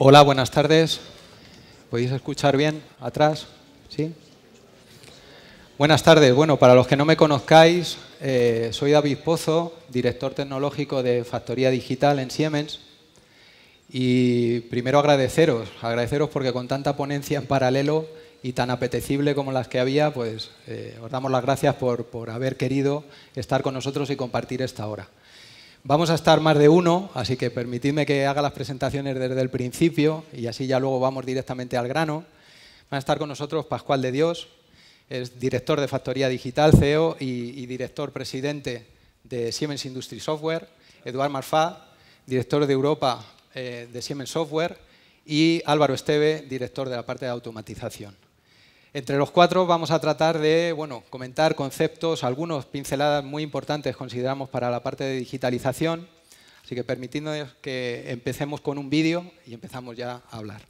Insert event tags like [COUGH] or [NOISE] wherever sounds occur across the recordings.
Hola, buenas tardes. ¿Podéis escuchar bien atrás? ¿Sí? Buenas tardes. Bueno, para los que no me conozcáis, eh, soy David Pozo, director tecnológico de Factoría Digital en Siemens. Y primero agradeceros, agradeceros porque con tanta ponencia en paralelo y tan apetecible como las que había, pues eh, os damos las gracias por, por haber querido estar con nosotros y compartir esta hora. Vamos a estar más de uno, así que permitidme que haga las presentaciones desde el principio y así ya luego vamos directamente al grano. Van a estar con nosotros Pascual de Dios, es director de Factoría Digital, CEO y, director presidente de Siemens Industry Software, Eduard Marfá, director de Europa eh, de Siemens Software y Álvaro Esteve, director de la parte de automatización. Entre los cuatro vamos a tratar de comentar conceptos, algunos pinceladas muy importantes consideramos para la parte de digitalización, así que permitidnos que empecemos con un vídeo y empezamos ya a hablar.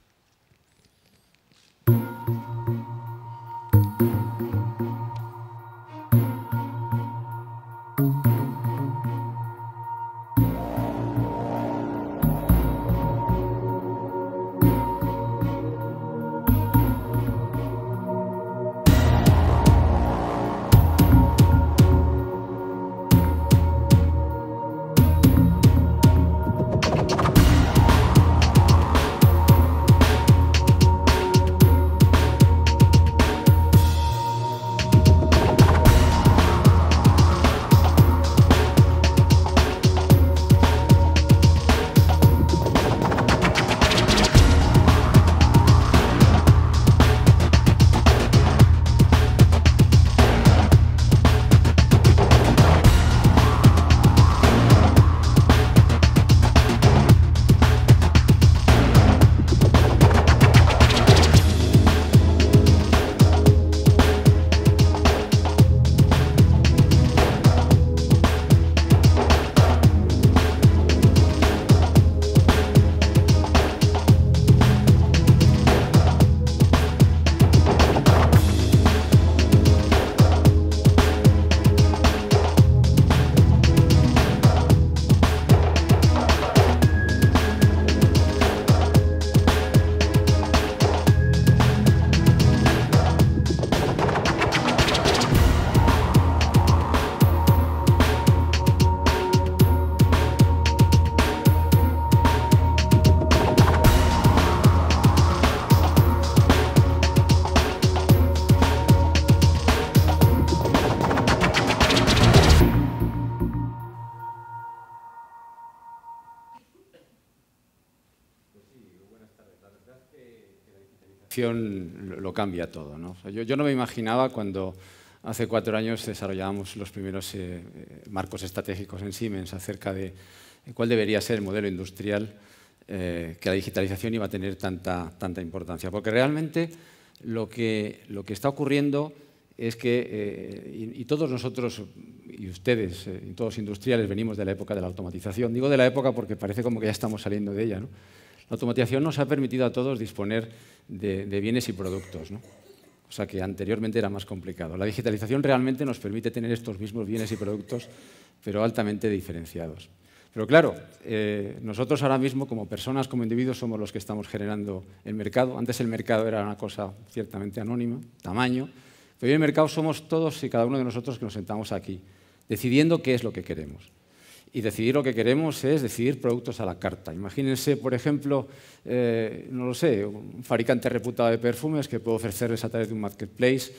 lo, cambia todo. yo, no me imaginaba cuando hace cuatro años desarrollábamos los primeros eh, eh, marcos estratégicos en Siemens acerca de cuál debería ser el modelo industrial eh, que la digitalización iba a tener tanta, tanta importancia. Porque realmente lo que, lo que está ocurriendo es que, y, todos nosotros, y ustedes, y todos industriales, venimos de la época de la automatización. Digo de la época porque parece como que ya estamos saliendo de ella, ¿no? La automatización nos ha permitido a todos disponer de, bienes y productos, o sea que anteriormente era más complicado. La digitalización realmente nos permite tener estos mismos bienes y productos, pero altamente diferenciados. Pero claro, eh, nosotros ahora mismo como personas, como individuos, somos los que estamos generando el mercado. Antes el mercado era una cosa ciertamente anónima, tamaño, pero hoy en el mercado somos todos y cada uno de nosotros que nos sentamos aquí, decidiendo qué es lo que queremos y decidir lo que queremos es decidir productos a la carta. Imagínense, por ejemplo, eh, no lo sé, un fabricante reputado de perfumes que puede ofrecerles a través de un marketplace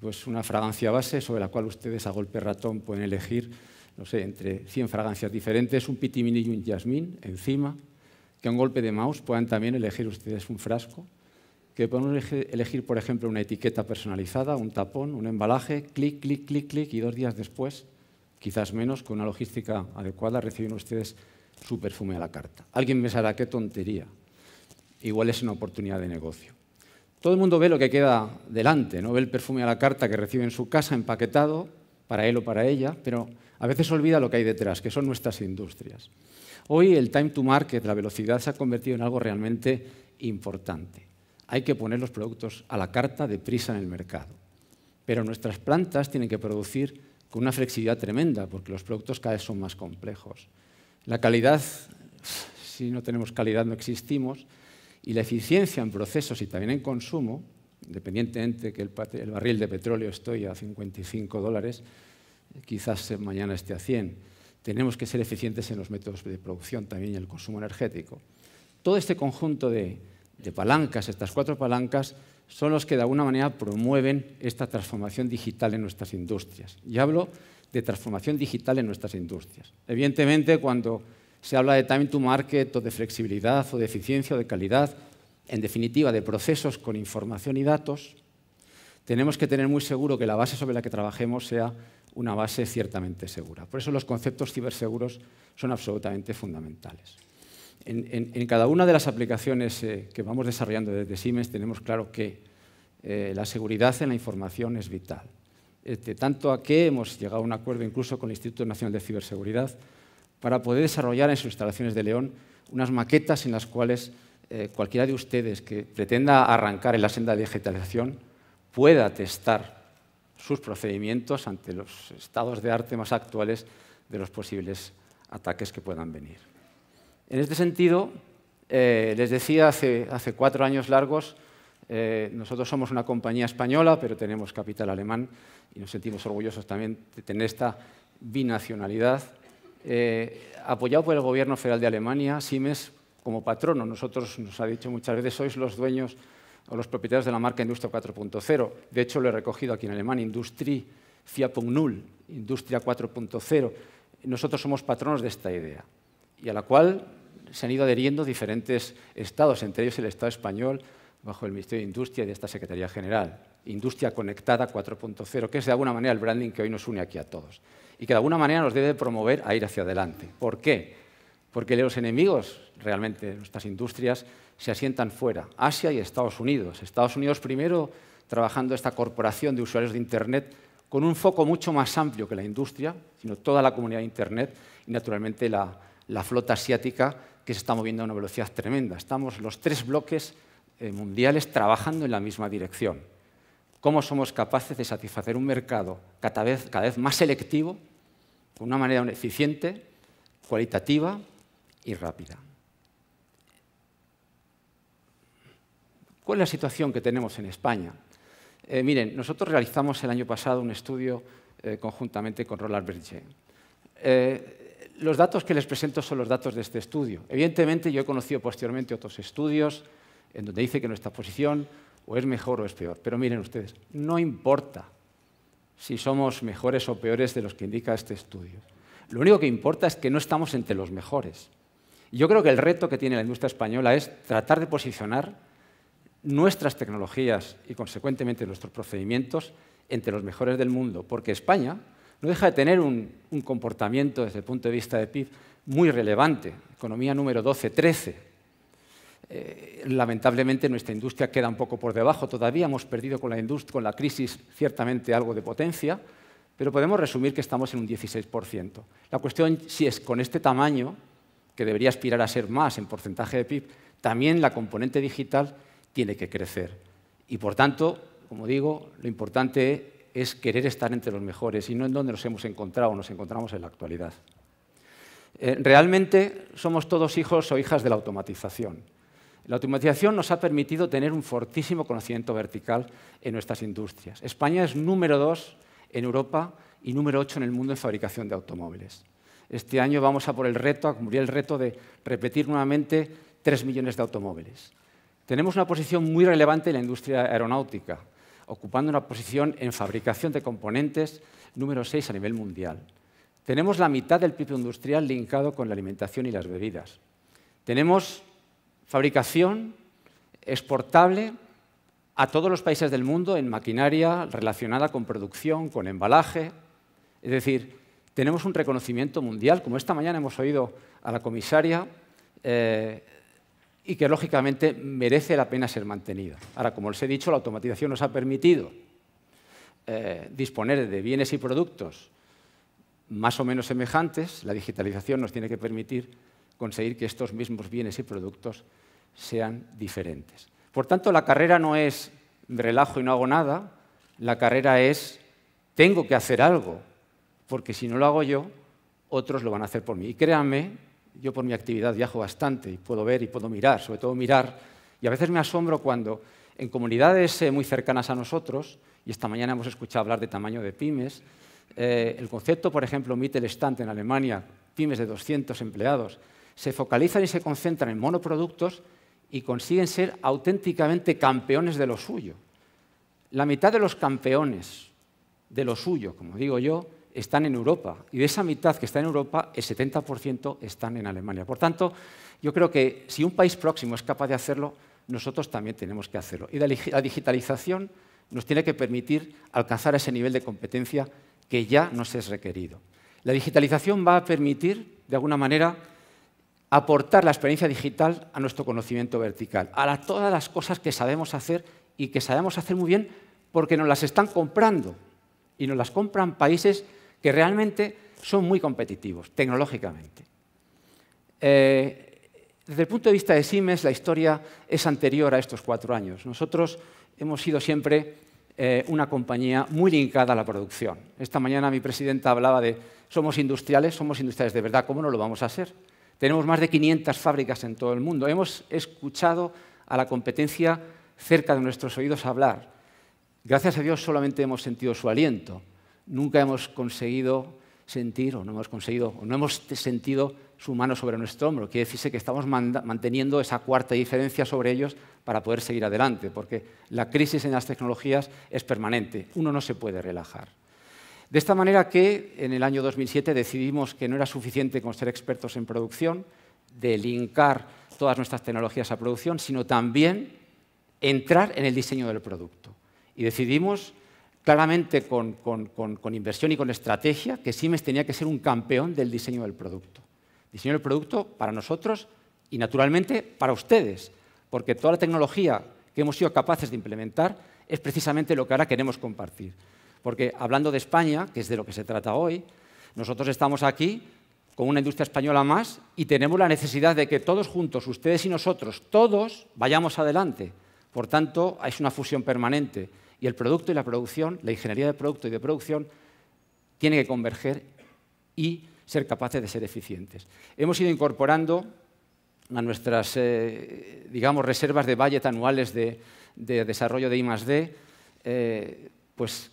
pues una fragancia base sobre la cual ustedes a golpe ratón pueden elegir, no sé, entre 100 fragancias diferentes, un mini y un jazmín encima, que a un golpe de mouse puedan también elegir ustedes un frasco, que puedan elegir, por ejemplo, una etiqueta personalizada, un tapón, un embalaje, clic, clic, clic, clic, y dos días después quizás menos, con una logística adecuada, reciben ustedes su perfume a la carta. Alguien pensará, qué tontería. Igual es una oportunidad de negocio. Todo el mundo ve lo que queda delante, ¿no? ve el perfume a la carta que recibe en su casa empaquetado para él o para ella, pero a veces olvida lo que hay detrás, que son nuestras industrias. Hoy el time to market, la velocidad, se ha convertido en algo realmente importante. Hay que poner los productos a la carta deprisa en el mercado. Pero nuestras plantas tienen que producir con una flexibilidad tremenda, porque los productos cada vez son más complejos. La calidad, si no tenemos calidad no existimos, y la eficiencia en procesos y también en consumo, independientemente que el, barril de petróleo estoy a 55 dólares, quizás mañana esté a 100. Tenemos que ser eficientes en los métodos de producción también y el consumo energético. Todo este conjunto de, de palancas, estas cuatro palancas, son los que de alguna manera promueven esta transformación digital en nuestras industrias. Y hablo de transformación digital en nuestras industrias. Evidentemente, cuando se habla de time to market o de flexibilidad o de eficiencia o de calidad, en definitiva, de procesos con información y datos, tenemos que tener muy seguro que la base sobre la que trabajemos sea una base ciertamente segura. Por eso los conceptos ciberseguros son absolutamente fundamentales en, cada una de las aplicaciones eh, que vamos desarrollando desde Siemens tenemos claro que eh, la seguridad en la información es vital. Este, tanto a que hemos llegado a un acuerdo incluso con el Instituto Nacional de Ciberseguridad para poder desarrollar en sus instalaciones de León unas maquetas en las cuales eh, cualquiera de ustedes que pretenda arrancar en la senda de digitalización pueda testar sus procedimientos ante los estados de arte más actuales de los posibles ataques que puedan venir. En este sentido, eh, les decía hace, cuatro años largos, eh, nosotros somos una compañía española, pero tenemos capital alemán y nos sentimos orgullosos también de tener esta binacionalidad. Eh, apoyado por el Gobierno Federal de Alemania, Siemens como patrono, nosotros nos ha dicho muchas veces, sois los dueños o los propietarios de la marca Industria 4.0. De hecho, lo he recogido aquí en alemán, Industrie 4.0, Industria 4.0. Nosotros somos patronos de esta idea y a la cual se han ido adheriendo diferentes estados, entre ellos el Estado español, bajo el Ministerio de Industria y de esta Secretaría General. Industria Conectada 4.0, que es de alguna manera el branding que hoy nos une aquí a todos y que de alguna manera nos debe promover a ir hacia adelante. ¿Por qué? Porque los enemigos realmente de nuestras industrias se asientan fuera, Asia y Estados Unidos. Estados Unidos primero trabajando esta corporación de usuarios de Internet con un foco mucho más amplio que la industria, sino toda la comunidad de Internet y naturalmente la, la flota asiática que se está moviendo a una velocidad tremenda. Estamos los tres bloques eh, mundiales trabajando en la misma dirección. ¿Cómo somos capaces de satisfacer un mercado cada vez, más selectivo, de una manera eficiente, cualitativa y rápida? ¿Cuál es la situación que tenemos en España? Eh, miren, nosotros realizamos el año pasado un estudio eh, conjuntamente con Roland Berger los datos que les presento son los datos de este estudio. Evidentemente, yo he conocido posteriormente otros estudios en donde dice que nuestra posición o es mejor o es peor. Pero miren ustedes, no importa si somos mejores o peores de los que indica este estudio. Lo único que importa es que no estamos entre los mejores. yo creo que el reto que tiene la industria española es tratar de posicionar nuestras tecnologías y, consecuentemente, nuestros procedimientos entre los mejores del mundo, porque España no deja de tener un, comportamiento desde el punto de vista de PIB muy relevante, economía número 12, 13. Eh, lamentablemente nuestra industria queda un poco por debajo, todavía hemos perdido con la, crisis ciertamente algo de potencia, pero podemos resumir que estamos en un 16%. La cuestión si es con este tamaño, que debería aspirar a ser más en porcentaje de PIB, también la componente digital tiene que crecer. Y por tanto, como digo, lo importante es, es querer estar entre los mejores y no en donde nos hemos encontrado, nos encontramos en la actualidad. Eh, realmente somos todos hijos o hijas de la automatización. La automatización nos ha permitido tener un fortísimo conocimiento vertical en nuestras industrias. España es número dos en Europa y número ocho en el mundo en fabricación de automóviles. Este año vamos a por el reto, a cumplir el reto de repetir nuevamente tres millones de automóviles. Tenemos una posición muy relevante en la industria aeronáutica ocupando una posición en fabricación de componentes número 6 a nivel mundial. Tenemos la mitad del PIB industrial linkado con la alimentación y las bebidas. Tenemos fabricación exportable a todos los países del mundo en maquinaria relacionada con producción, con embalaje. Es decir, tenemos un reconocimiento mundial, como esta mañana hemos oído a la comisaria eh, y que lógicamente merece la pena ser mantenida. Ahora, como les he dicho, la automatización nos ha permitido eh, disponer de bienes y productos más o menos semejantes. La digitalización nos tiene que permitir conseguir que estos mismos bienes y productos sean diferentes. Por tanto, la carrera no es relajo y no hago nada, la carrera es tengo que hacer algo, porque si no lo hago yo, otros lo van a hacer por mí. Y créanme yo por mi actividad viajo bastante y puedo ver y puedo mirar, sobre todo mirar, y a veces me asombro cuando en comunidades eh, muy cercanas a nosotros, y esta mañana hemos escuchado hablar de tamaño de pymes, eh, el concepto, por ejemplo, Mittelstand en Alemania, pymes de 200 empleados, se focalizan y se concentran en monoproductos y consiguen ser auténticamente campeones de lo suyo. La mitad de los campeones de lo suyo, como digo yo, están en Europa y de esa mitad que está en Europa, el 70% están en Alemania. Por tanto, yo creo que si un país próximo es capaz de hacerlo, nosotros también tenemos que hacerlo. Y la digitalización nos tiene que permitir alcanzar ese nivel de competencia que ya nos es requerido. La digitalización va a permitir, de alguna manera, aportar la experiencia digital a nuestro conocimiento vertical, a todas las cosas que sabemos hacer y que sabemos hacer muy bien porque nos las están comprando. Y nos las compran países que realmente son muy competitivos tecnológicamente. Eh, desde el punto de vista de Siemens, la historia es anterior a estos cuatro años. Nosotros hemos sido siempre eh, una compañía muy linkada a la producción. Esta mañana mi presidenta hablaba de somos industriales, somos industriales de verdad, ¿cómo no lo vamos a ser? Tenemos más de 500 fábricas en todo el mundo. Hemos escuchado a la competencia cerca de nuestros oídos hablar. Gracias a Dios solamente hemos sentido su aliento, nunca hemos conseguido sentir o no hemos sentido su mano sobre nuestro hombro. Quiere decirse que estamos manteniendo esa cuarta diferencia sobre ellos para poder seguir adelante, porque la crisis en las tecnologías es permanente. Uno no se puede relajar. De esta manera que en el año 2007 decidimos que no era suficiente con ser expertos en producción, de linkar todas nuestras tecnologías a producción, sino también entrar en el diseño del producto. Y decidimos claramente con, inversión y con estrategia, que Siemens tenía que ser un campeón del diseño del producto. Diseño del producto para nosotros y, naturalmente, para ustedes, porque toda la tecnología que hemos sido capaces de implementar es precisamente lo que ahora queremos compartir. Porque hablando de España, que es de lo que se trata hoy, nosotros estamos aquí con una industria española más y tenemos la necesidad de que todos juntos, ustedes y nosotros, todos vayamos adelante. Por tanto, es una fusión permanente. Y el producto y la producción, la ingeniería de producto y de producción, tiene que converger y ser capaces de ser eficientes. Hemos ido incorporando a nuestras, eh, digamos, reservas de budget anuales de, desarrollo de I+.D., eh, pues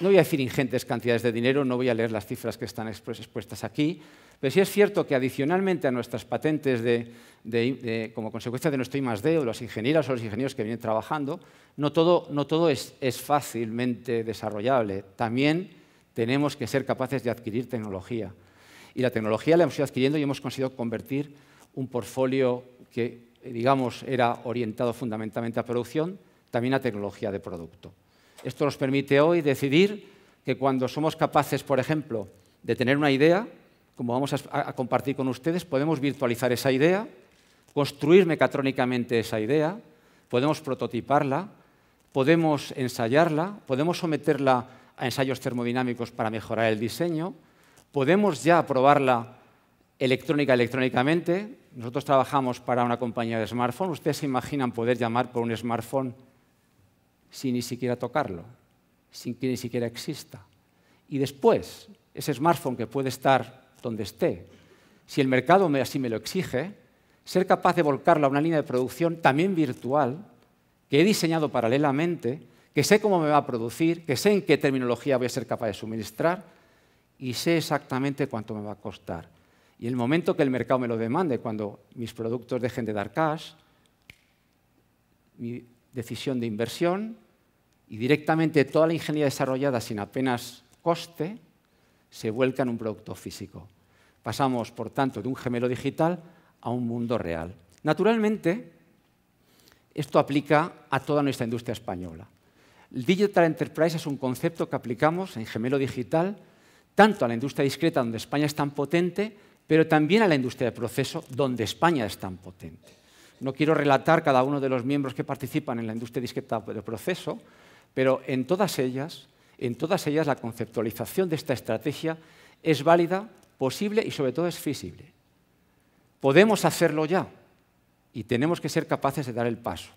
no voy a decir ingentes cantidades de dinero, no voy a leer las cifras que están expuestas aquí, pero sí es cierto que adicionalmente a nuestras patentes de, como consecuencia de nuestro I+.D. o las ingenieras o los ingenieros que vienen trabajando, no todo, es, es fácilmente desarrollable. También tenemos que ser capaces de adquirir tecnología. Y la tecnología la hemos ido adquiriendo y hemos conseguido convertir un portfolio que, digamos, era orientado fundamentalmente a producción, también a tecnología de producto. Esto nos permite hoy decidir que cuando somos capaces, por ejemplo, de tener una idea, como vamos a, compartir con ustedes, podemos virtualizar esa idea, construir mecatrónicamente esa idea, podemos prototiparla, podemos ensayarla, podemos someterla a ensayos termodinámicos para mejorar el diseño, podemos ya probarla electrónica electrónicamente. Nosotros trabajamos para una compañía de smartphone. Ustedes se imaginan poder llamar por un smartphone sin ni siquiera tocarlo, sin que ni siquiera exista. Y después, ese smartphone que puede estar donde esté, si el mercado así me lo exige, ser capaz de volcarla a una línea de producción también virtual, que he diseñado paralelamente, que sé cómo me va a producir, que sé en qué terminología voy a ser capaz de suministrar y sé exactamente cuánto me va a costar. Y el momento que el mercado me lo demande, cuando mis productos dejen de dar cash, mi decisión de inversión y directamente toda la ingeniería desarrollada sin apenas coste, se vuelca en un producto físico. Pasamos, por tanto, de un gemelo digital a un mundo real. Naturalmente, esto aplica a toda nuestra industria española. Digital Enterprise es un concepto que aplicamos en gemelo digital tanto a la industria discreta, donde España es tan potente, pero también a la industria de proceso, donde España es tan potente. No quiero relatar cada uno de los miembros que participan en la industria discreta de proceso, pero en todas ellas en todas ellas la conceptualización de esta estrategia es válida, posible y sobre todo es visible. Podemos hacerlo ya y tenemos que ser capaces de dar el paso.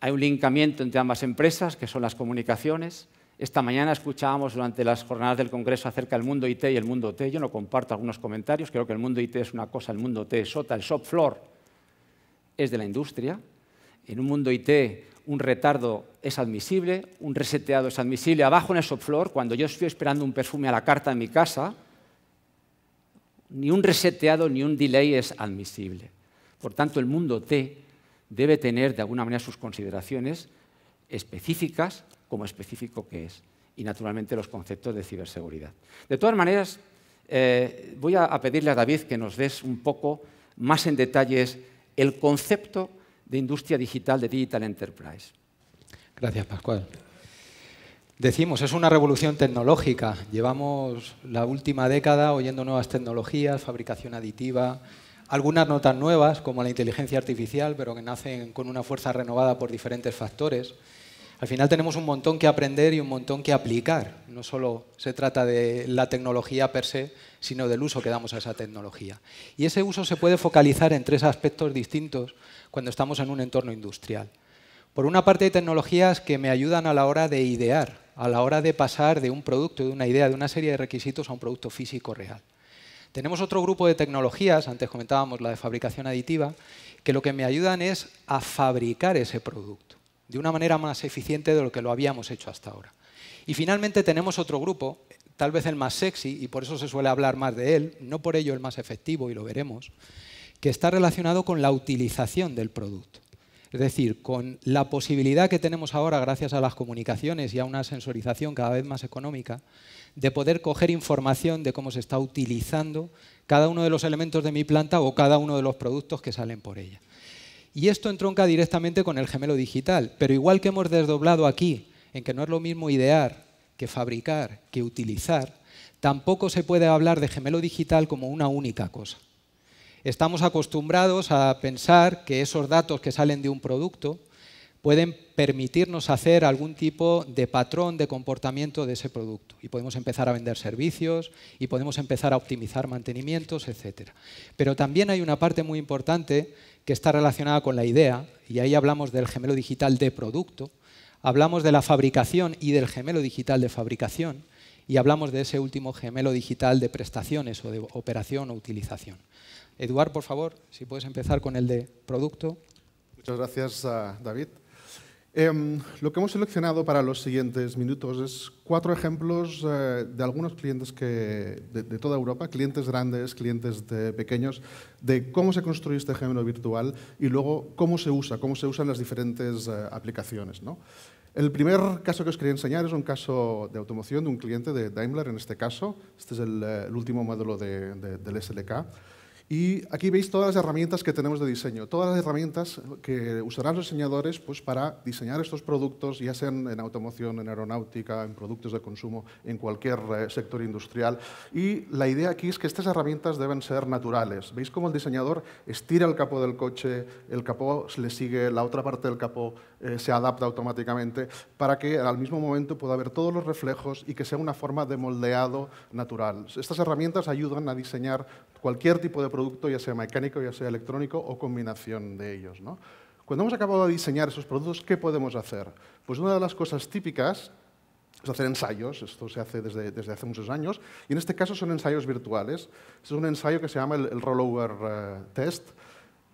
Hay un linkamiento entre ambas empresas, que son las comunicaciones. Esta mañana escuchábamos durante las jornadas del Congreso acerca del mundo IT y el mundo T. Yo no comparto algunos comentarios, creo que el mundo IT es una cosa, el mundo T es otra, el shop floor es de la industria, en un mundo IT, un retardo es admisible, un reseteado es admisible. Abajo en el shop floor, cuando yo estoy esperando un perfume a la carta en mi casa, ni un reseteado ni un delay es admisible. Por tanto, el mundo T debe tener de alguna manera sus consideraciones específicas como específico que es y naturalmente los conceptos de ciberseguridad. De todas maneras, eh, voy a pedirle a David que nos des un poco más en detalles el concepto de industria digital, de Digital Enterprise. Gracias, Pascual. Decimos, es una revolución tecnológica. Llevamos la última década oyendo nuevas tecnologías, fabricación aditiva, algunas no tan nuevas como la inteligencia artificial, pero que nacen con una fuerza renovada por diferentes factores. Al final tenemos un montón que aprender y un montón que aplicar. No solo se trata de la tecnología per se, sino del uso que damos a esa tecnología. Y ese uso se puede focalizar en tres aspectos distintos cuando estamos en un entorno industrial. Por una parte hay tecnologías que me ayudan a la hora de idear, a la hora de pasar de un producto, de una idea, de una serie de requisitos a un producto físico real. Tenemos otro grupo de tecnologías, antes comentábamos la de fabricación aditiva, que lo que me ayudan es a fabricar ese producto de una manera más eficiente de lo que lo habíamos hecho hasta ahora. Y finalmente tenemos otro grupo, tal vez el más sexy, y por eso se suele hablar más de él, no por ello el más efectivo, y lo veremos, que está relacionado con la utilización del producto. Es decir, con la posibilidad que tenemos ahora, gracias a las comunicaciones y a una sensorización cada vez más económica, de poder coger información de cómo se está utilizando cada uno de los elementos de mi planta o cada uno de los productos que salen por ella. Y esto entronca directamente con el gemelo digital, pero igual que hemos desdoblado aquí, en que no es lo mismo idear que fabricar, que utilizar, tampoco se puede hablar de gemelo digital como una única cosa. Estamos acostumbrados a pensar que esos datos que salen de un producto pueden permitirnos hacer algún tipo de patrón de comportamiento de ese producto. Y podemos empezar a vender servicios y podemos empezar a optimizar mantenimientos, etc. Pero también hay una parte muy importante que está relacionada con la idea, y ahí hablamos del gemelo digital de producto, hablamos de la fabricación y del gemelo digital de fabricación, y hablamos de ese último gemelo digital de prestaciones o de operación o utilización. Eduard, por favor, si puedes empezar con el de producto. Muchas gracias, David. Em, lo que hemos seleccionado para los siguientes minutos es cuatro ejemplos eh, de algunos clientes de, toda Europa, clientes grandes, clientes pequeños, de cómo se construye este género virtual y luego cómo se usa, cómo se usan las diferentes eh, aplicaciones. El primer caso que os quería enseñar es un caso de automoción de un cliente de Daimler, en este caso. Este es el, eh, último módulo del SLK. Y aquí veis todas las herramientas que tenemos de diseño, todas las herramientas que usarán los diseñadores pues, para diseñar estos productos, ya sean en automoción, en aeronáutica, en productos de consumo, en cualquier eh, sector industrial. Y la idea aquí es que estas herramientas deben ser naturales. ¿Veis cómo el diseñador estira el capó del coche, el capó le sigue la otra parte del capó, eh, se adapta automáticamente para que al mismo momento pueda ver todos los reflejos y que sea una forma de moldeado natural. Estas herramientas ayudan a diseñar cualquier tipo de producto, ya sea mecánico, ya sea electrónico o combinación de ellos. Cuando hemos acabado de diseñar esos productos, ¿qué podemos hacer? Pues una de las cosas típicas es hacer ensayos, esto se hace desde, hace muchos años, y en este caso son ensayos virtuales. Este es un ensayo que se llama el, rollover eh, test,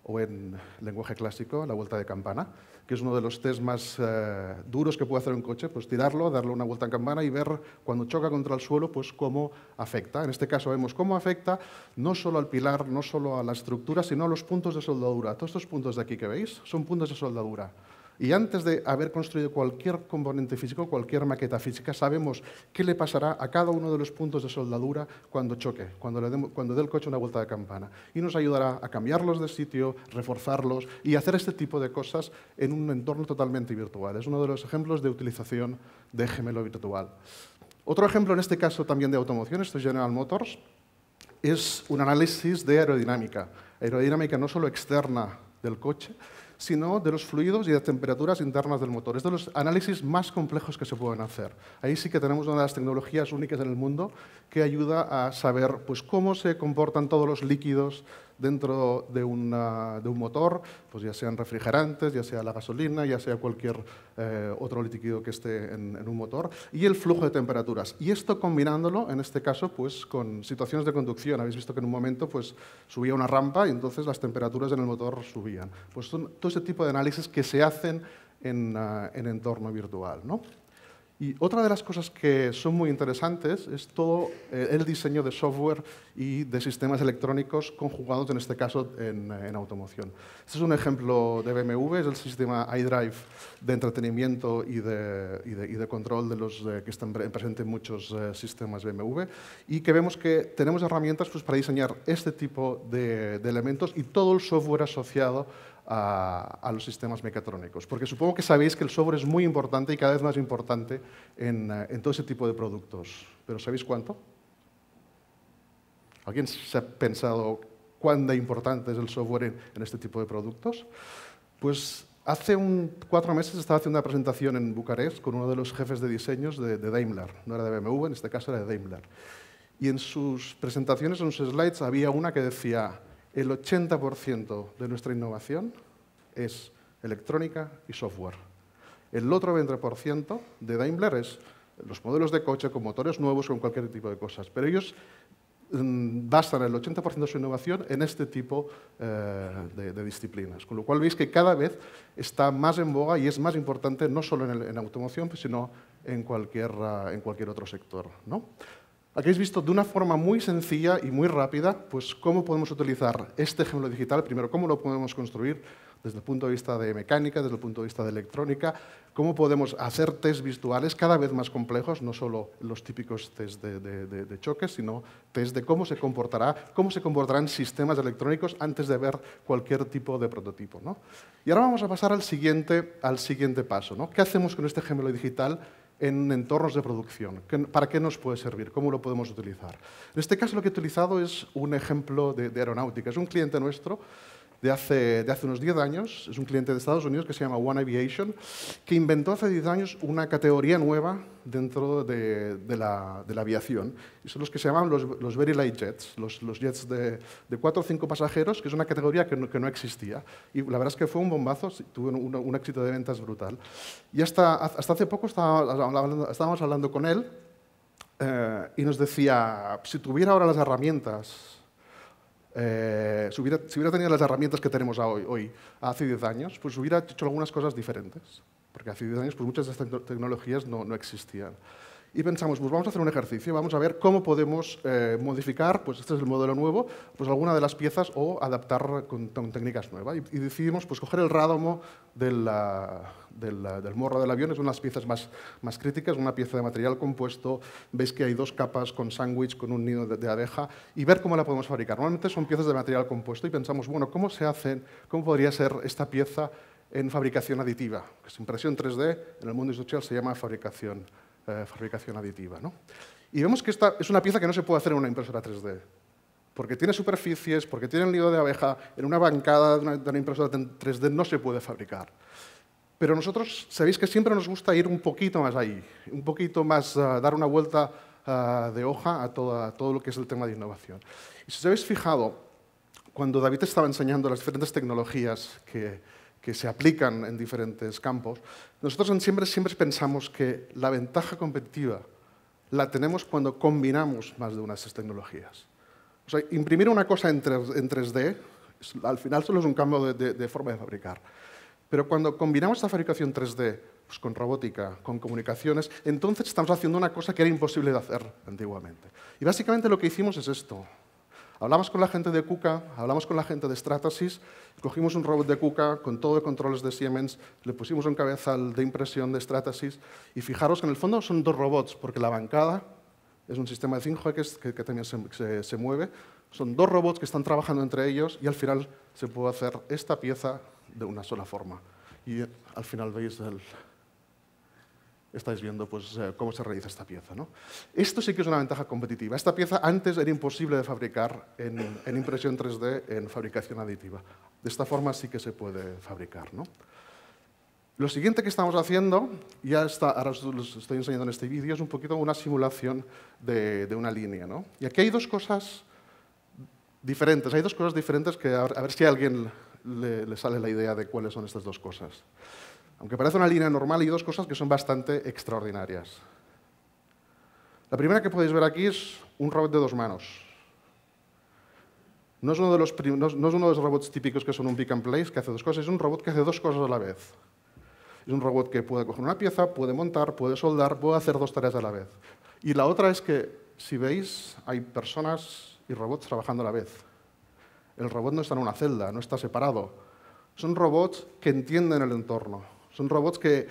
o en lenguaje clásico, la vuelta de campana que es uno de los test más eh, duros que puede hacer un coche, pues tirarlo, darle una vuelta en campana y ver cuando choca contra el suelo, pues cómo afecta. En este caso vemos cómo afecta no solo al pilar, no solo a la estructura, sino a los puntos de soldadura. Todos estos puntos de aquí que veis son puntos de soldadura. Y antes de haber construido cualquier componente físico, cualquier maqueta física, sabemos qué le pasará a cada uno de los puntos de soldadura cuando choque, cuando, le dé el coche una vuelta de campana. Y nos ayudará a cambiarlos de sitio, reforzarlos y hacer este tipo de cosas en un entorno totalmente virtual. Es uno de los ejemplos de utilización de gemelo virtual. Otro ejemplo, en este caso también de automoción, esto es General Motors, es un análisis de aerodinámica. Aerodinámica no solo externa del coche, sino de los fluidos y de temperaturas internas del motor. Es de los análisis más complejos que se pueden hacer. Ahí sí que tenemos una de las tecnologías únicas en el mundo que ayuda a saber pues, cómo se comportan todos los líquidos, dentro de, un motor, pues ya sean refrigerantes, ya sea la gasolina, ya sea cualquier eh, otro líquido que esté en, un motor, y el flujo de temperaturas. Y esto combinándolo, en este caso, pues con situaciones de conducción. Habéis visto que en un momento pues, subía una rampa y entonces las temperaturas en el motor subían. Pues todo ese tipo de análisis que se hacen en, ah, en entorno virtual. ¿no? Y otra de las cosas que son muy interesantes es todo eh, el diseño de software y de sistemas electrónicos conjugados, en este caso, en, automoción. Este es un ejemplo de BMW, es el sistema iDrive de entretenimiento y de, control de los eh, que están presentes en muchos eh, sistemas BMW y que vemos que tenemos herramientas pues, para diseñar este tipo de, de elementos y todo el software asociado a, los sistemas mecatrónicos. Porque supongo que sabéis que el software es muy importante y cada vez más importante en, eh, todo ese tipo de productos. ¿Pero sabéis cuánto? ¿Alguien se ha pensado cuán importante es el software en, este tipo de productos? Pues Hace cuatro meses estaba haciendo una presentación en Bucarest con uno de los jefes de diseños de, de, Daimler. No era de BMW, en este caso era de Daimler. Y en sus presentaciones, en sus slides, había una que decía, el 80% de nuestra innovación es electrónica y software. El otro 20% de Daimler es los modelos de coche con motores nuevos, con cualquier tipo de cosas. Pero ellos mm, basan el 80% de su innovación en este tipo eh, de, disciplinas. Con lo cual veis que cada vez está más en boga y es más importante no solo en, automoción, sino en cualquier, ah, en cualquier otro sector. Aquí habéis visto de una forma muy sencilla y muy rápida pues, cómo podemos utilizar este gemelo digital, primero cómo lo podemos construir desde el punto de vista de mecánica, desde el punto de vista de electrónica, cómo podemos hacer test virtuales cada vez más complejos, no solo los típicos test de, choque, choques, sino test de cómo se comportará, cómo se comportarán sistemas electrónicos antes de ver cualquier tipo de prototipo. Y ahora vamos a pasar al siguiente, al siguiente paso. ¿no? ¿Qué hacemos con este gemelo digital? en entornos de producción. ¿Para qué nos puede servir? ¿Cómo lo podemos utilizar? En este caso lo que he utilizado es un ejemplo de, aeronáutica. Es un cliente nuestro de hace, unos 10 años, es un cliente de Estados Unidos que se llama One Aviation, que inventó hace 10 años una categoría nueva dentro de, la, aviación. Y son los que se llaman los, Very Light Jets, los, jets de, 4 o 5 pasajeros, que es una categoría que no, existía. Y la verdad es que fue un bombazo, tuvo un, éxito de ventas brutal. Y hasta, hace poco estábamos, hablando con él eh, y nos decía, si tuviera ahora las herramientas eh, si, hubiera, tenido las herramientas que tenemos hoy, hace 10 años, pues hubiera hecho algunas cosas diferentes, porque hace 10 años pues muchas de estas tecnologías no, no existían y pensamos, pues vamos a hacer un ejercicio, vamos a ver cómo podemos eh, modificar, pues este es el modelo nuevo, pues alguna de las piezas o adaptar con, técnicas nuevas. Y, decidimos pues, coger el rádomo del, del, morro del avión, es una de las piezas más, más críticas, una pieza de material compuesto, veis que hay dos capas con sándwich, con un nido de, abeja, y ver cómo la podemos fabricar. Normalmente son piezas de material compuesto y pensamos, bueno, ¿cómo se hacen? ¿Cómo podría ser esta pieza en fabricación aditiva? Que es impresión 3D, en el mundo industrial se llama fabricación eh, fabricación aditiva. ¿no? Y vemos que esta es una pieza que no se puede hacer en una impresora 3D, porque tiene superficies, porque tiene el nido de abeja, en una bancada de una, impresora 3D no se puede fabricar. Pero nosotros sabéis que siempre nos gusta ir un poquito más ahí, un poquito más, eh, dar una vuelta eh, de hoja a, a, todo lo que es el tema de innovación. Y si os habéis fijado, cuando David estaba enseñando las diferentes tecnologías que, que se aplican en diferentes campos, nosotros siempre pensamos que la ventaja competitiva la tenemos cuando combinamos más de unas tecnologías. O sea, imprimir una cosa en 3D, al final solo es un cambio de, forma de fabricar. Pero cuando combinamos esta fabricación 3D pues, con robótica, con comunicaciones, entonces estamos haciendo una cosa que era imposible de hacer antiguamente. Y básicamente lo que hicimos es esto. Hablamos con la gente de Kuka, hablamos con la gente de Stratasys, cogimos un robot de Kuka con todo de controles de Siemens, le pusimos un cabezal de impresión de Stratasys y fijaros que en el fondo son dos robots, porque la bancada es un sistema de 5 que, que, también se, mueve. Son dos robots que están trabajando entre ellos y al final se puede hacer esta pieza de una sola forma. Y eh, al final veis el, estáis viendo pues, eh, cómo se realiza esta pieza. Esto sí que es una ventaja competitiva. Esta pieza antes era imposible de fabricar en, impresión 3D, en fabricación aditiva. De esta forma sí que se puede fabricar. Lo siguiente que estamos haciendo, ya está, ahora os lo estoy enseñando en este vídeo, es un poquito una simulación de, una línea. ¿no? Y aquí hay dos cosas diferentes. Hay dos cosas diferentes que a ver, si a alguien le sale la idea de cuáles son estas dos cosas. Aunque parece una línea normal, hay dos cosas que son bastante extraordinarias. La primera que podéis ver aquí es un robot de dos manos. No es, uno de los, robots típicos que son un pick and place, que hace dos cosas, es un robot que hace dos cosas a la vez. Es un robot que puede coger una pieza, puede montar, puede soldar, puede hacer dos tareas a la vez. Y la otra es que, si veis, hay personas y robots trabajando a la vez. El robot no está en una celda, no está separado. Son robots que entienden el entorno son robots que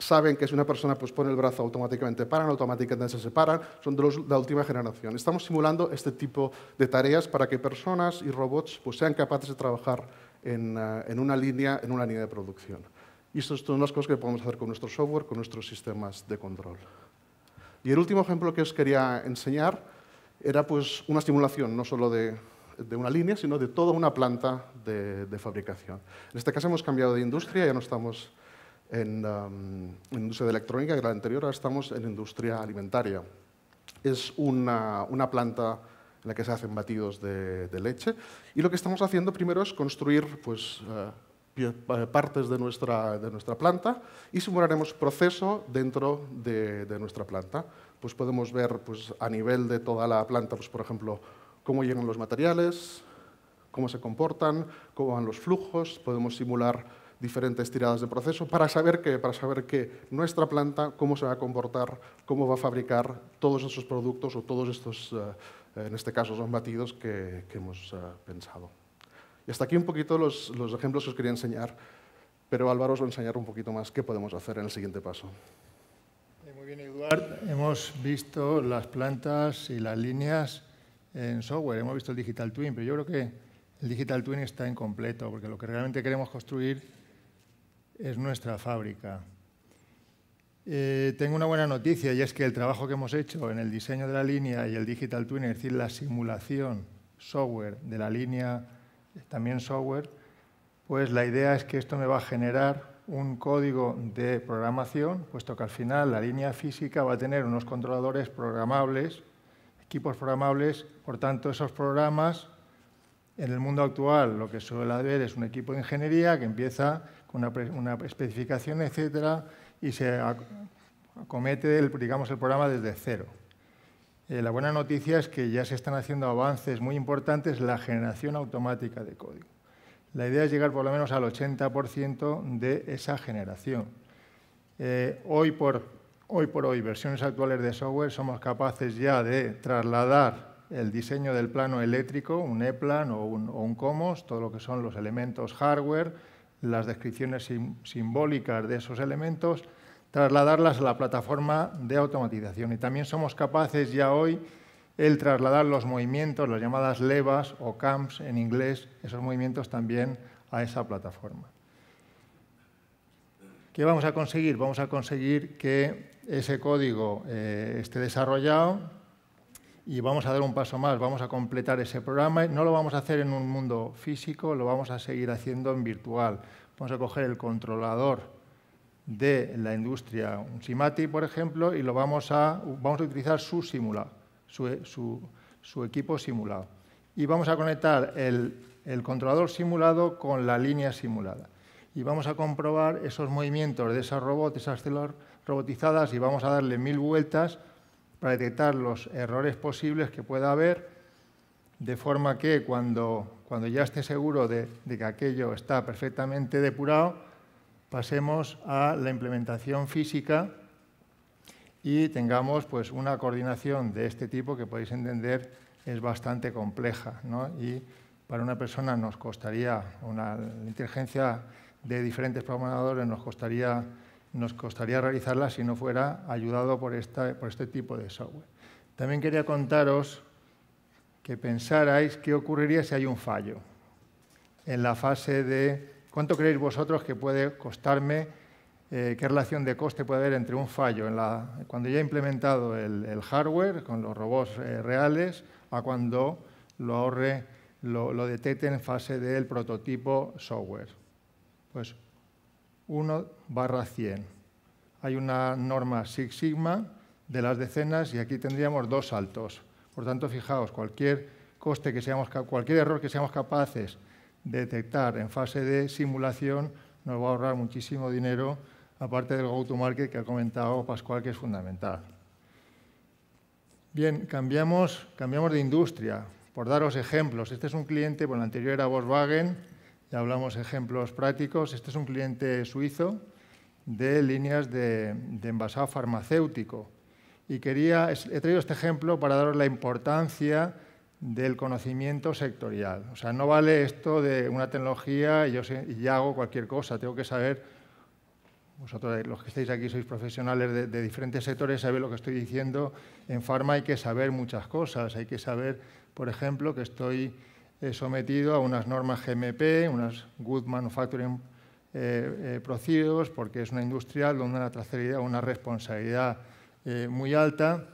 saben que si una persona pues, pone el brazo automáticamente paran, automáticamente se separan, son de, la última generación. Estamos simulando este tipo de tareas para que personas y robots pues, sean capaces de trabajar en, eh, en, una línea, en una línea de producción. Y una son las cosas que podemos hacer con nuestro software, con nuestros sistemas de control. Y el último ejemplo que os quería enseñar era pues, una simulación, no solo de, de una línea, sino de toda una planta de fabricación. En este caso hemos cambiado de industria, ya no estamos Um, en, industria de electrónica, en la anterior ahora estamos en industria alimentaria. Es una, planta en la que se hacen batidos de, leche. Y lo que estamos haciendo primero es construir pues, eh, eh, partes de nuestra, de nuestra planta y simularemos proceso dentro de, de, nuestra planta. Pues podemos ver pues, a nivel de toda la planta, pues, por ejemplo, cómo llegan los materiales, cómo se comportan, cómo van los flujos, podemos simular diferentes tiradas de proceso para saber qué, para saber que nuestra planta, cómo se va a comportar, cómo va a fabricar todos esos productos o todos estos, eh, en este caso los batidos que, hemos eh, pensado. Y hasta aquí un poquito los, los ejemplos que os quería enseñar, pero Álvaro os va a enseñar un poquito más qué podemos hacer en el siguiente paso. Muy bien, Eduard. Hemos visto las plantas y las líneas en software, hemos visto el Digital Twin, pero yo creo que el Digital Twin está incompleto, porque lo que realmente queremos construir es nuestra fábrica. Eh, tengo una buena noticia y es que el trabajo que hemos hecho en el diseño de la línea y el digital twin, es decir, la simulación software de la línea, también software, pues la idea es que esto me va a generar un código de programación, puesto que al final la línea física va a tener unos controladores programables, equipos programables, por tanto esos programas en el mundo actual lo que suele haber es un equipo de ingeniería que empieza una, especificación, etcétera, y se acomete el, digamos, el programa desde cero. Eh, la buena noticia es que ya se están haciendo avances muy importantes en la generación automática de código. La idea es llegar por lo menos al 80% de esa generación. Eh, hoy, por, hoy versiones actuales de software, somos capaces ya de trasladar el diseño del plano eléctrico, un E-Plan o un, o un COMOS, todo lo que son los elementos hardware, las descripciones simbólicas de esos elementos, trasladarlas a la plataforma de automatización. Y también somos capaces ya hoy el trasladar los movimientos, las llamadas levas o camps en inglés, esos movimientos también a esa plataforma. ¿Qué vamos a conseguir? Vamos a conseguir que ese código eh, esté desarrollado, y vamos a dar un paso más, vamos a completar ese programa. No lo vamos a hacer en un mundo físico, lo vamos a seguir haciendo en virtual. Vamos a coger el controlador de la industria, un por ejemplo, y lo vamos a, vamos a utilizar su, simula, su, equipo simulado. Y vamos a conectar el, controlador simulado con la línea simulada. Y vamos a comprobar esos movimientos de esos robots, esas células robotizadas, y vamos a darle mil vueltas para detectar los errores posibles que pueda haber, de forma que cuando, cuando ya esté seguro de, que aquello está perfectamente depurado, pasemos a la implementación física y tengamos pues, una coordinación de este tipo que podéis entender es bastante compleja. ¿no? Y para una persona nos costaría, una inteligencia de diferentes programadores nos costaría nos costaría realizarla si no fuera ayudado por, este tipo de software. También quería contaros que pensarais qué ocurriría si hay un fallo en la fase de cuánto creéis vosotros que puede costarme, eh, qué relación de coste puede haber entre un fallo en la, cuando ya he implementado el, hardware con los robots eh, reales a cuando lo, ahorre, lo, lo en fase del prototipo software. Pues 1 barra 100. Hay una norma Six Sigma de las decenas y aquí tendríamos dos saltos. Por tanto, fijaos, cualquier coste que cualquier error que seamos capaces de detectar en fase de simulación nos va a ahorrar muchísimo dinero, aparte del go-to-market que ha comentado Pascual, que es fundamental. Bien, cambiamos, cambiamos de industria. Por daros ejemplos, este es un cliente, bueno, anterior era Volkswagen, ya hablamos ejemplos prácticos. Este es un cliente suizo de líneas de, envasado farmacéutico. Y quería, he traído este ejemplo para daros la importancia del conocimiento sectorial. O sea, no vale esto de una tecnología y yo hago cualquier cosa. Tengo que saber, vosotros los que estáis aquí sois profesionales de, de diferentes sectores, sabéis lo que estoy diciendo. En farma hay que saber muchas cosas. Hay que saber, por ejemplo, que estoy eh, sometido a unas normas GMP, unas Good Manufacturing eh, eh, Procedures, porque es una industria donde la trazabilidad, una responsabilidad muy alta.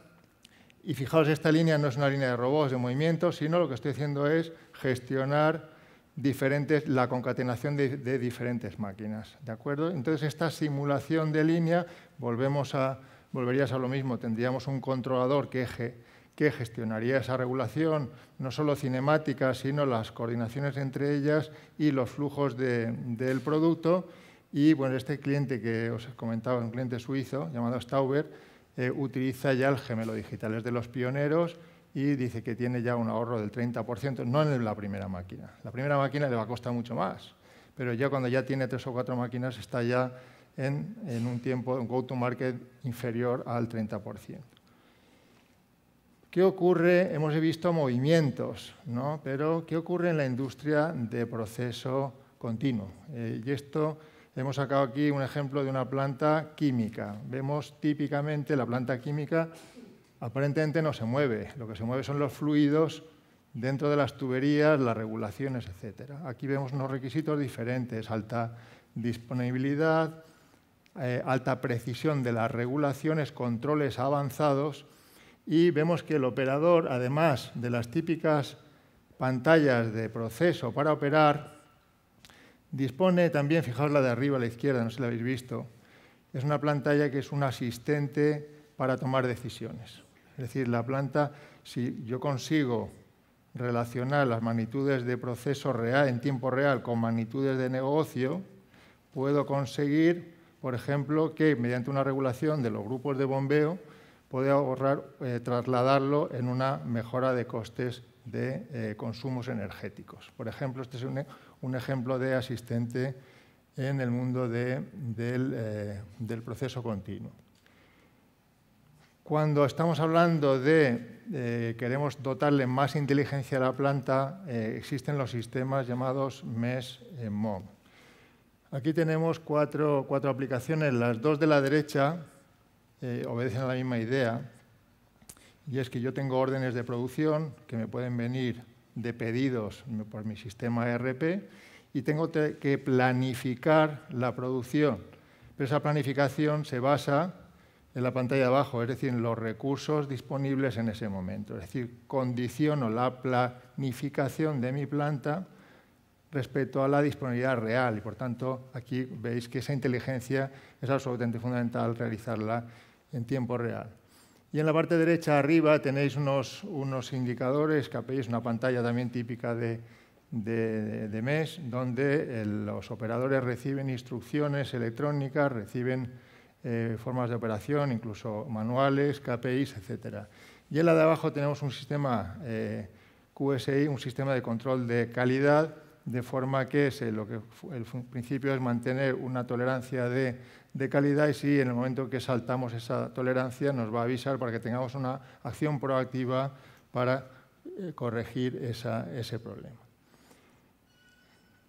Y fijaos, esta línea no es una línea de robots de movimiento, sino lo que estoy haciendo es gestionar diferentes, la concatenación de, diferentes máquinas. ¿de acuerdo? Entonces, esta simulación de línea, volvemos a, volverías a lo mismo, tendríamos un controlador que eje, que gestionaría esa regulación, no solo cinemática, sino las coordinaciones entre ellas y los flujos del producto. Y bueno, este cliente que os comentaba, un cliente suizo llamado Stauber, eh, utiliza ya el gemelo digital, es de los pioneros y dice que tiene ya un ahorro del 30%, no en la primera máquina. La primera máquina le va a costar mucho más, pero ya cuando ya tiene tres o cuatro máquinas está ya en, en un tiempo, un go-to-market inferior al 30%. ¿Qué ocurre? Hemos visto movimientos, ¿no? pero ¿qué ocurre en la industria de proceso continuo? Eh, y esto hemos sacado aquí un ejemplo de una planta química. Vemos típicamente la planta química aparentemente no se mueve, lo que se mueve son los fluidos dentro de las tuberías, las regulaciones, etc. Aquí vemos unos requisitos diferentes, alta disponibilidad, eh, alta precisión de las regulaciones, controles avanzados y vemos que el operador, además de las típicas pantallas de proceso para operar, dispone también, fijaos la de arriba a la izquierda, no sé si la habéis visto, es una pantalla que es un asistente para tomar decisiones. Es decir, la planta, si yo consigo relacionar las magnitudes de proceso real en tiempo real con magnitudes de negocio, puedo conseguir, por ejemplo, que mediante una regulación de los grupos de bombeo, puede ahorrar, eh, trasladarlo en una mejora de costes de eh, consumos energéticos. Por ejemplo, este es un, e, ejemplo de asistente en el mundo eh, del, proceso continuo. Cuando estamos hablando de queremos dotarle más inteligencia a la planta, existen los sistemas llamados MES-MOM. Aquí tenemos cuatro, cuatro aplicaciones, las dos de la derecha eh, obedecen a la misma idea, y es que yo tengo órdenes de producción que me pueden venir de pedidos por mi sistema ERP y tengo que planificar la producción. Pero esa planificación se basa en la pantalla de abajo, es decir, en los recursos disponibles en ese momento. Es decir, condiciono la planificación de mi planta respecto a la disponibilidad real y, por tanto, aquí veis que esa inteligencia es absolutamente fundamental realizarla en tiempo real. Y en la parte derecha arriba tenéis unos, unos indicadores, KPIs, una pantalla también típica de, de, MES, donde eh, los operadores reciben instrucciones electrónicas, reciben eh, formas de operación, incluso manuales, KPIs, etc. Y en la de abajo tenemos un sistema eh, QSI, un sistema de control de calidad, de forma que eh, lo que el principio es mantener una tolerancia de, calidad y si en el momento que saltamos esa tolerancia nos va a avisar para que tengamos una acción proactiva para eh, corregir ese problema.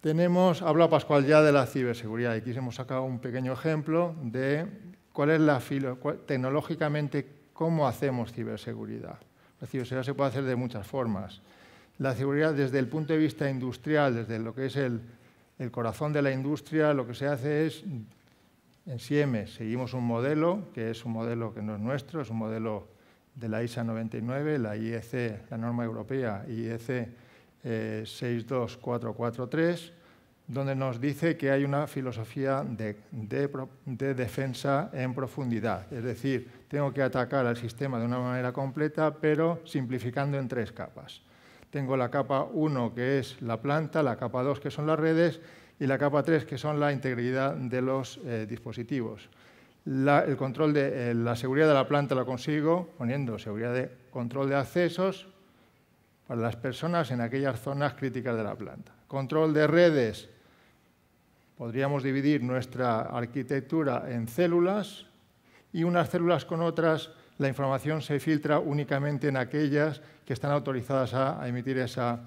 Tenemos, habla Pascual ya de la ciberseguridad. Aquí hemos sacado un pequeño ejemplo de cuál es la tecnológicamente cómo hacemos ciberseguridad. La ciberseguridad se puede hacer de muchas formas la seguridad desde el punto de vista industrial, desde lo que es el, corazón de la industria, lo que se hace es, en Siem seguimos un modelo, que es un modelo que no es nuestro, es un modelo de la ISA 99, la IEC, la norma europea IEC 62443, eh, donde nos dice que hay una filosofía de, defensa en profundidad. Es decir, tengo que atacar al sistema de una manera completa, pero simplificando en tres capas. Tengo la capa 1, que es la planta, la capa 2, que son las redes, y la capa 3, que son la integridad de los eh, dispositivos. Eh, la, seguridad de la planta la consigo poniendo seguridad de control de accesos para las personas en aquellas zonas críticas de la planta. Control de redes. Podríamos dividir nuestra arquitectura en células y unas células con otras la información se filtra únicamente en aquellas que están autorizadas a, emitir esa,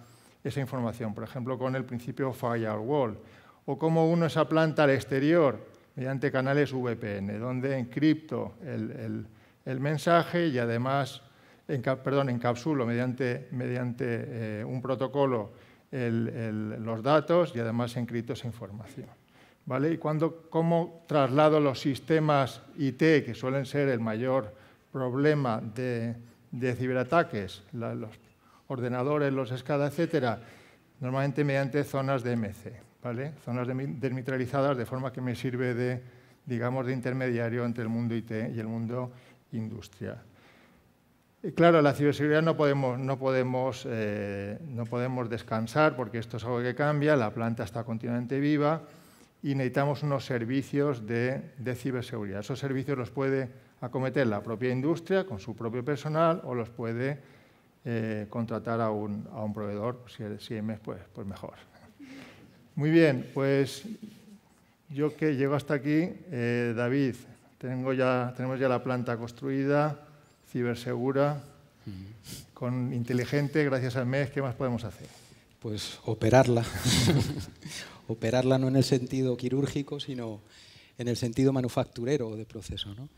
información, por ejemplo, con el principio firewall, o cómo uno esa planta al exterior mediante canales VPN, donde encripto el, mensaje y además perdón, encapsulo mediante, eh, un protocolo los datos y además encripto esa información. ¿Vale? Y cuando, cómo traslado los sistemas IT, que suelen ser el mayor problema de, de ciberataques, los ordenadores, los SCADA, etcétera, normalmente mediante zonas de MC, ¿vale? zonas desmitralizadas, de forma que me sirve de, digamos, de intermediario entre el mundo IT y el mundo industrial. Y claro, la ciberseguridad no podemos, no, podemos, eh, no podemos descansar porque esto es algo que cambia, la planta está continuamente viva y necesitamos unos servicios de, de ciberseguridad. Esos servicios los puede acometer la propia industria con su propio personal o los puede eh, contratar a un, a un, proveedor, si es MES, pues, pues mejor. Muy bien, pues yo que llego hasta aquí, eh, David, tengo ya, tenemos ya la planta construida, cibersegura, con inteligente, gracias al MES, ¿qué más podemos hacer? Pues operarla. [LAUGHS] operarla no en el sentido quirúrgico, sino en el sentido manufacturero de proceso. ¿no?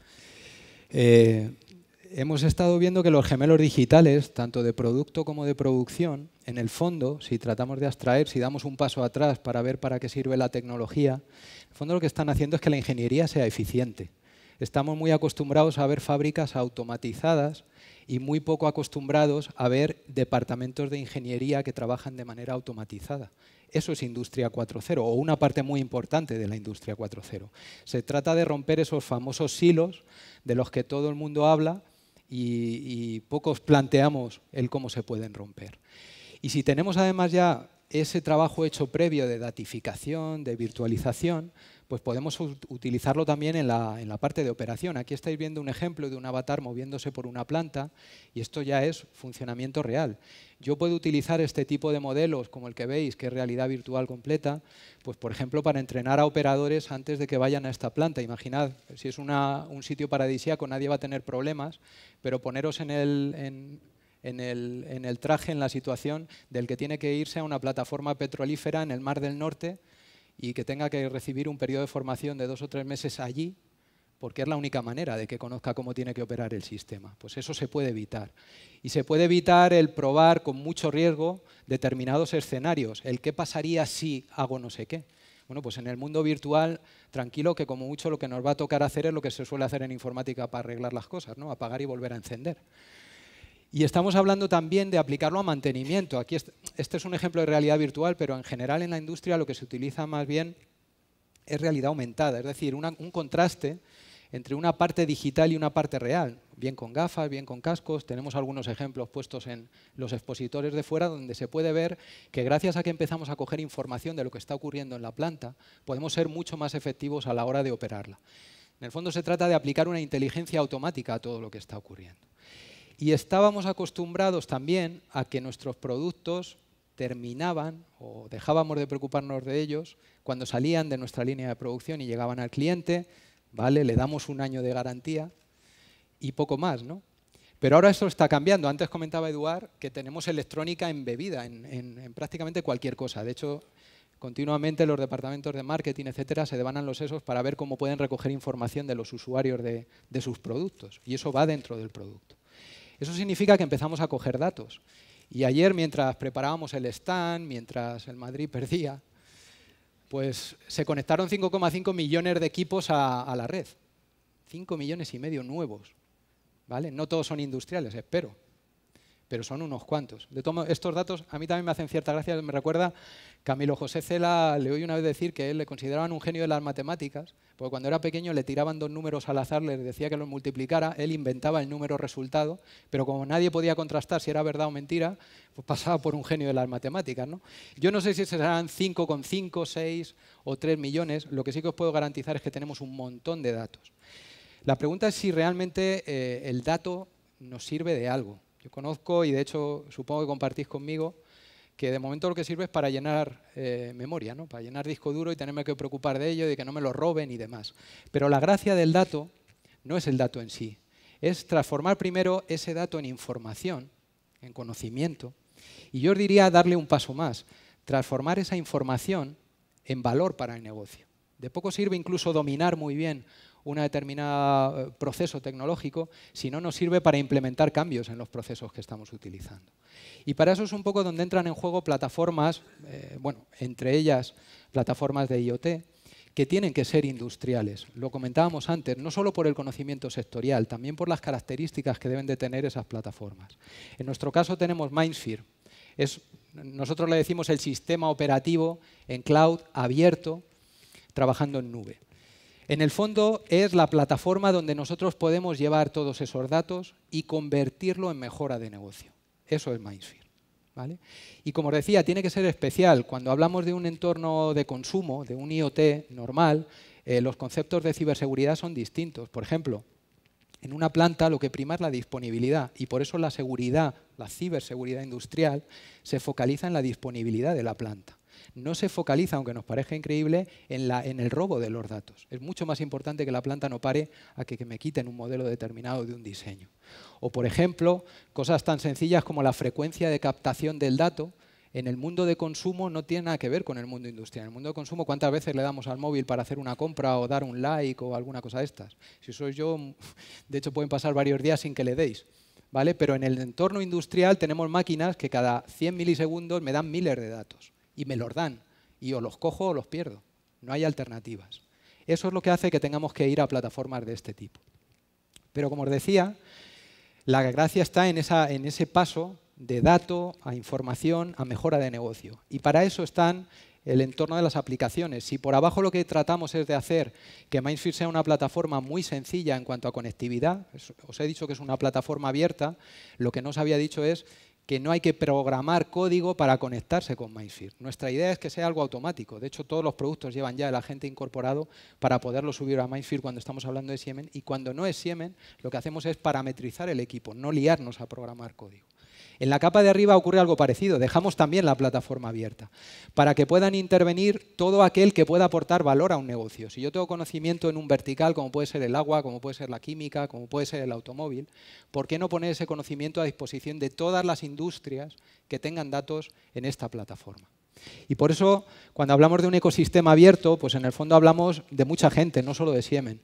Eh, hemos estado viendo que los gemelos digitales, tanto de producto como de producción, en el fondo, si tratamos de abstraer, si damos un paso atrás para ver para qué sirve la tecnología, en el fondo lo que están haciendo es que la ingeniería sea eficiente. Estamos muy acostumbrados a ver fábricas automatizadas y muy poco acostumbrados a ver departamentos de ingeniería que trabajan de manera automatizada. Eso es Industria 4.0 o una parte muy importante de la Industria 4.0. Se trata de romper esos famosos hilos de los que todo el mundo habla y, y pocos planteamos el cómo se pueden romper. Y si tenemos además ya ese trabajo hecho previo de datificación, de virtualización, pues podemos utilizarlo también en la, parte de operación. Aquí estáis viendo un ejemplo de un avatar moviéndose por una planta y esto ya es funcionamiento real. Yo puedo utilizar este tipo de modelos, como el que veis, que es realidad virtual completa, pues por ejemplo para entrenar a operadores antes de que vayan a esta planta. Imaginad, si es un sitio paradisíaco nadie va a tener problemas, pero poneros en el en el, traje, en la situación del que tiene que irse a una plataforma petrolífera en el Mar del Norte y que tenga que recibir un periodo de formación de dos o tres meses allí porque es la única manera de que conozca cómo tiene que operar el sistema. Pues eso se puede evitar. Y se puede evitar el probar con mucho riesgo determinados escenarios, el qué pasaría si hago no sé qué. Bueno, pues en el mundo virtual, tranquilo que como mucho lo que nos va a tocar hacer es lo que se suele hacer en informática para arreglar las cosas, ¿no? Apagar y volver a encender. Y estamos hablando también de aplicarlo a mantenimiento. Aquí este, es un ejemplo de realidad virtual, pero en general en la industria lo que se utiliza más bien es realidad aumentada, es decir, un contraste entre una parte digital y una parte real, bien con gafas, bien con cascos. Tenemos algunos ejemplos puestos en los expositores de fuera donde se puede ver que gracias a que empezamos a coger información de lo que está ocurriendo en la planta, podemos ser mucho más efectivos a la hora de operarla. En el fondo se trata de aplicar una inteligencia automática a todo lo que está ocurriendo. Y estábamos acostumbrados también a que nuestros productos terminaban o dejábamos de preocuparnos de ellos cuando salían de nuestra línea de producción y llegaban al cliente, ¿vale? Le damos un año de garantía y poco más, ¿no? Pero ahora eso está cambiando. Antes comentaba Eduard que tenemos electrónica embebida en, prácticamente cualquier cosa. De hecho, continuamente los departamentos de marketing, etcétera, se devanan los sesos para ver cómo pueden recoger información de los usuarios de sus productos. Y eso va dentro del producto. Eso significa que empezamos a coger datos. Y ayer, mientras preparábamos el stand, mientras el Madrid perdía, pues se conectaron 5,5 millones de equipos a, la red. 5 millones y medio nuevos. ¿Vale? No todos son industriales, espero pero son unos cuantos. De estos datos a mí también me hacen cierta gracia, me recuerda Camilo José Cela, le oí una vez decir que él le consideraban un genio de las matemáticas, porque cuando era pequeño le tiraban dos números al azar, le decía que los multiplicara, él inventaba el número resultado, pero como nadie podía contrastar si era verdad o mentira, pues pasaba por un genio de las matemáticas. ¿no? Yo no sé si serán cinco, 6 o 3 millones, lo que sí que os puedo garantizar es que tenemos un montón de datos. La pregunta es si realmente eh, el dato nos sirve de algo. Yo conozco, y de hecho supongo que compartís conmigo, que de momento lo que sirve es para llenar eh, memoria, ¿no? para llenar disco duro y tenerme que preocupar de ello, de que no me lo roben y demás. Pero la gracia del dato no es el dato en sí, es transformar primero ese dato en información, en conocimiento, y yo os diría darle un paso más, transformar esa información en valor para el negocio. De poco sirve incluso dominar muy bien un determinado eh, proceso tecnológico si no nos sirve para implementar cambios en los procesos que estamos utilizando. Y para eso es un poco donde entran en juego plataformas, eh, bueno, entre ellas plataformas de IoT, que tienen que ser industriales. Lo comentábamos antes, no solo por el conocimiento sectorial, también por las características que deben de tener esas plataformas. En nuestro caso tenemos Mindsphere. Es, nosotros le decimos el sistema operativo en cloud abierto trabajando en nube. En el fondo es la plataforma donde nosotros podemos llevar todos esos datos y convertirlo en mejora de negocio. Eso es Mindsphere. ¿vale? Y como os decía, tiene que ser especial. Cuando hablamos de un entorno de consumo, de un IoT normal, eh, los conceptos de ciberseguridad son distintos. Por ejemplo, en una planta lo que prima es la disponibilidad y por eso la seguridad, la ciberseguridad industrial, se focaliza en la disponibilidad de la planta no se focaliza, aunque nos parezca increíble, en, el robo de los datos. Es mucho más importante que la planta no pare a que, me quiten un modelo determinado de un diseño. O, por ejemplo, cosas tan sencillas como la frecuencia de captación del dato, en el mundo de consumo no tiene nada que ver con el mundo industrial. En el mundo de consumo, ¿cuántas veces le damos al móvil para hacer una compra o dar un like o alguna cosa de estas? Si soy yo, [LAUGHS] de hecho pueden pasar varios días sin que le deis. ¿vale? Pero en el entorno industrial tenemos máquinas que cada 100 milisegundos me dan miles de datos y me los dan. Y o los cojo o los pierdo. No hay alternativas. Eso es lo que hace que tengamos que ir a plataformas de este tipo. Pero como os decía, la gracia está en, esa, en ese paso de dato a información a mejora de negocio. Y para eso están el entorno de las aplicaciones. Si por abajo lo que tratamos es de hacer que Mindsphere sea una plataforma muy sencilla en cuanto a conectividad, os he dicho que es una plataforma abierta, lo que no os había dicho es que no hay que programar código para conectarse con Mindfear. Nuestra idea es que sea algo automático. De hecho, todos los productos llevan ya el agente incorporado para poderlo subir a Mindfear cuando estamos hablando de Siemen. Y cuando no es Siemen, lo que hacemos es parametrizar el equipo, no liarnos a programar código. En la capa de arriba ocurre algo parecido, dejamos también la plataforma abierta para que puedan intervenir todo aquel que pueda aportar valor a un negocio. Si yo tengo conocimiento en un vertical, como puede ser el agua, como puede ser la química, como puede ser el automóvil, ¿por qué no poner ese conocimiento a disposición de todas las industrias que tengan datos en esta plataforma? Y por eso, cuando hablamos de un ecosistema abierto, pues en el fondo hablamos de mucha gente, no solo de Siemens.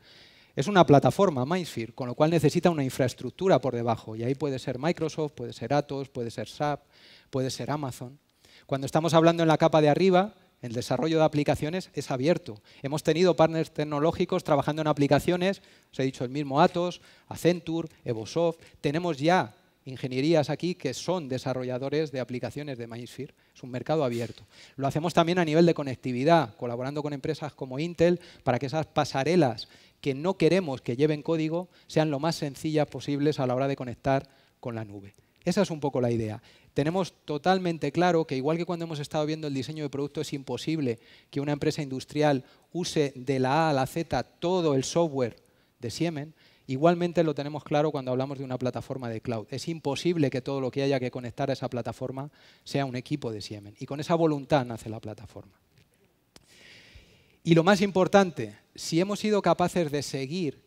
Es una plataforma, Mindsphere, con lo cual necesita una infraestructura por debajo. Y ahí puede ser Microsoft, puede ser Atos, puede ser SAP, puede ser Amazon. Cuando estamos hablando en la capa de arriba, el desarrollo de aplicaciones es abierto. Hemos tenido partners tecnológicos trabajando en aplicaciones, os he dicho el mismo Atos, Accenture, Evosoft. Tenemos ya ingenierías aquí que son desarrolladores de aplicaciones de Mindsphere. Es un mercado abierto. Lo hacemos también a nivel de conectividad, colaborando con empresas como Intel para que esas pasarelas que no queremos que lleven código sean lo más sencillas posibles a la hora de conectar con la nube. Esa es un poco la idea. Tenemos totalmente claro que igual que cuando hemos estado viendo el diseño de producto es imposible que una empresa industrial use de la A a la Z todo el software de Siemens, igualmente lo tenemos claro cuando hablamos de una plataforma de cloud. Es imposible que todo lo que haya que conectar a esa plataforma sea un equipo de Siemens. Y con esa voluntad nace la plataforma. Y lo más importante, si hemos sido capaces de seguir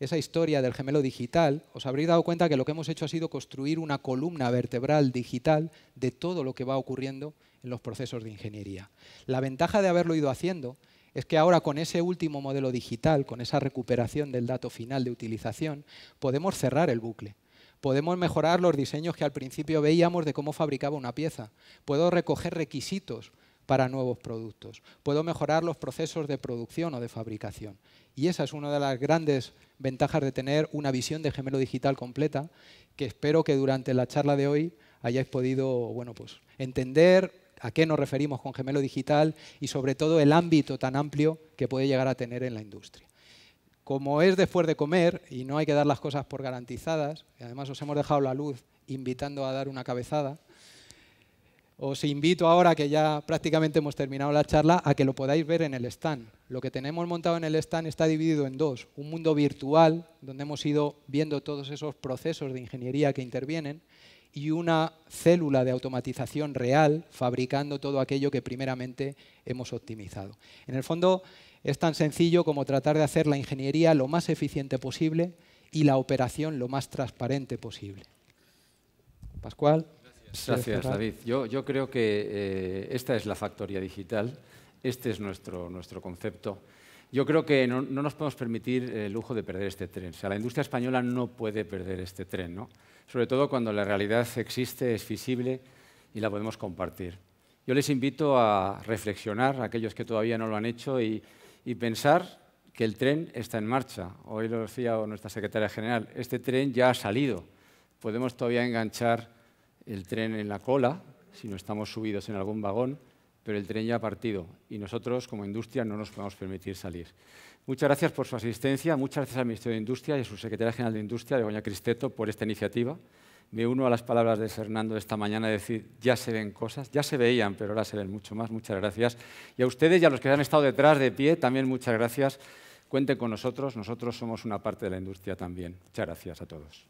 esa historia del gemelo digital, os habréis dado cuenta que lo que hemos hecho ha sido construir una columna vertebral digital de todo lo que va ocurriendo en los procesos de ingeniería. La ventaja de haberlo ido haciendo es que ahora con ese último modelo digital, con esa recuperación del dato final de utilización, podemos cerrar el bucle. Podemos mejorar los diseños que al principio veíamos de cómo fabricaba una pieza. Puedo recoger requisitos para nuevos productos. Puedo mejorar los procesos de producción o de fabricación. Y esa es una de las grandes ventajas de tener una visión de gemelo digital completa que espero que durante la charla de hoy hayáis podido bueno, pues, entender a qué nos referimos con gemelo digital y sobre todo el ámbito tan amplio que puede llegar a tener en la industria. Como es después de comer y no hay que dar las cosas por garantizadas, y además os hemos dejado la luz invitando a dar una cabezada, os invito ahora que ya prácticamente hemos terminado la charla a que lo podáis ver en el stand. Lo que tenemos montado en el stand está dividido en dos. Un mundo virtual, donde hemos ido viendo todos esos procesos de ingeniería que intervienen, y una célula de automatización real, fabricando todo aquello que primeramente hemos optimizado. En el fondo, es tan sencillo como tratar de hacer la ingeniería lo más eficiente posible y la operación lo más transparente posible. Pascual. Gracias, David. Yo, creo que eh, esta es la factoría digital, este es nuestro, nuestro concepto. Yo creo que no, nos podemos permitir el lujo de perder este tren. sea, la industria española no puede perder este tren, ¿no? sobre todo cuando la realidad existe, es visible y la podemos compartir. Yo les invito a reflexionar, aquellos que todavía no lo han hecho, y, y pensar que el tren está en marcha. Hoy lo decía nuestra secretaria general, este tren ya ha salido. Podemos todavía enganchar el tren en la cola, si no estamos subidos en algún vagón, pero el tren ya ha partido y nosotros como industria no nos podemos permitir salir. Muchas gracias por su asistencia, muchas gracias al Ministerio de Industria y a su Secretaria General de Industria, Goña Cristeto, por esta iniciativa. Me uno a las palabras de Fernando esta mañana, decir, ya se ven cosas, ya se veían, pero ahora se ven mucho más. Muchas gracias. Y a ustedes y a los que han estado detrás de pie, también muchas gracias. Cuenten con nosotros, nosotros somos una parte de la industria también. Muchas gracias a todos.